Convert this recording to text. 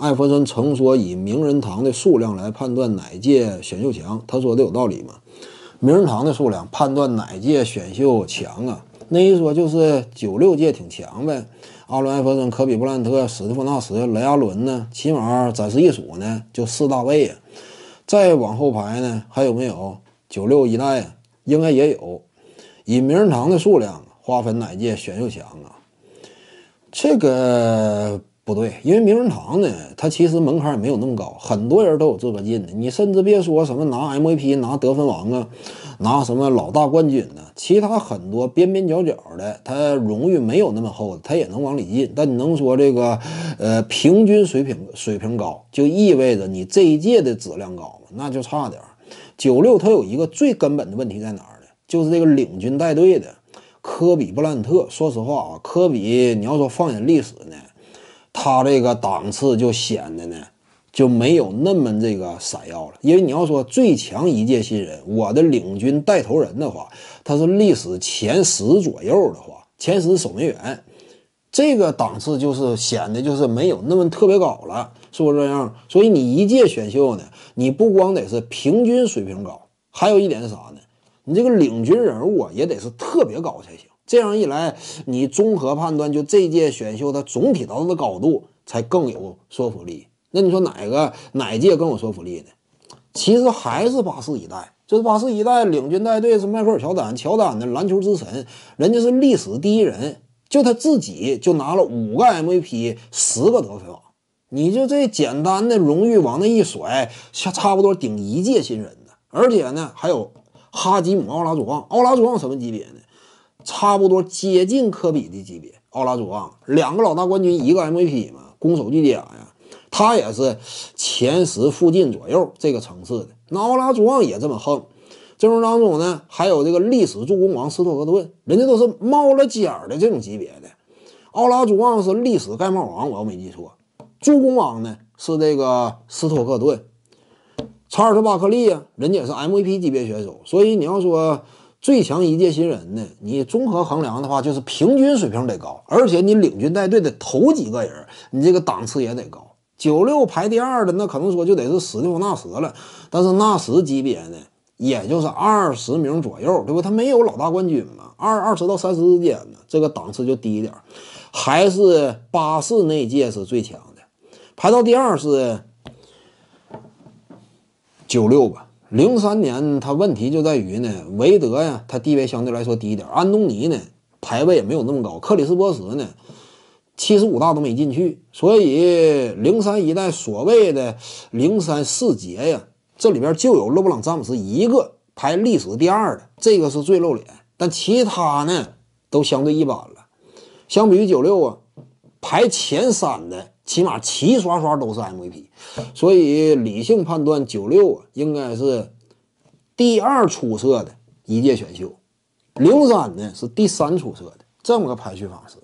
艾弗森曾说：“以名人堂的数量来判断哪届选秀强，他说的有道理吗？”名人堂的数量判断哪届选秀强啊？那一说就是九六届挺强呗。阿伦、艾弗森、科比、布兰特、史蒂夫·纳什、雷阿伦呢？起码暂时一数呢，就四大卫啊。再往后排呢，还有没有九六一代？应该也有。以名人堂的数量划分哪届选秀强啊？这个。不对，因为名人堂呢，它其实门槛也没有那么高，很多人都有资格进的。你甚至别说什么拿 MVP、拿得分王啊，拿什么老大冠军呢？其他很多边边角角的，他荣誉没有那么厚，他也能往里进。但你能说这个呃平均水平水平高，就意味着你这一届的质量高吗？那就差点。九六他有一个最根本的问题在哪儿呢？就是这个领军带队的科比·布兰特。说实话啊，科比，你要说放眼历史呢？他这个档次就显得呢，就没有那么这个闪耀了。因为你要说最强一届新人，我的领军带头人的话，他是历史前十左右的话，前十守门员，这个档次就是显得就是没有那么特别高了，是不这样？所以你一届选秀呢，你不光得是平均水平高，还有一点是啥呢？你这个领军人物啊，也得是特别高才行。这样一来，你综合判断，就这届选秀的总体到的高度才更有说服力。那你说哪个哪届更有说服力呢？其实还是八四一代。是八四一代领军带队是迈克尔·乔丹，乔丹的篮球之神，人家是历史第一人，就他自己就拿了五个 MVP，十个得分王。你就这简单的荣誉往那一甩，差差不多顶一届新人的。而且呢，还有哈基姆·奥拉朱旺，奥拉朱旺什么级别呢？差不多接近科比的级别，奥拉朱旺两个老大冠军，一个 MVP 嘛，攻守俱佳呀。他也是前十附近左右这个层次的。那奥拉朱旺也这么横。阵容当中呢，还有这个历史助攻王斯托克顿，人家都是冒了尖儿的这种级别的。奥拉朱旺是历史盖帽王，我要没记错，助攻王呢是这个斯托克顿。查尔斯巴克利啊，人家也是 MVP 级别选手，所以你要说。最强一届新人呢？你综合衡量的话，就是平均水平得高，而且你领军带队的头几个人，你这个档次也得高。九六排第二的，那可能说就得是史蒂夫·纳什了，但是纳什级别的，也就是二十名左右，对吧？他没有老大冠军嘛，二二十到三十之间呢，这个档次就低一点。还是八四那届是最强的，排到第二是九六吧。零三年，他问题就在于呢，韦德呀，他地位相对来说低一点；安东尼呢，排位也没有那么高；克里斯波什呢，七十五大都没进去。所以零三一代所谓的零三四杰呀，这里边就有勒布朗詹姆斯一个排历史第二的，这个是最露脸，但其他呢都相对一般了。相比于九六啊，排前三的。起码齐刷刷都是 MVP，所以理性判断九六应该是第二出色的一届选秀，零三呢是第三出色的，这么个排序方式。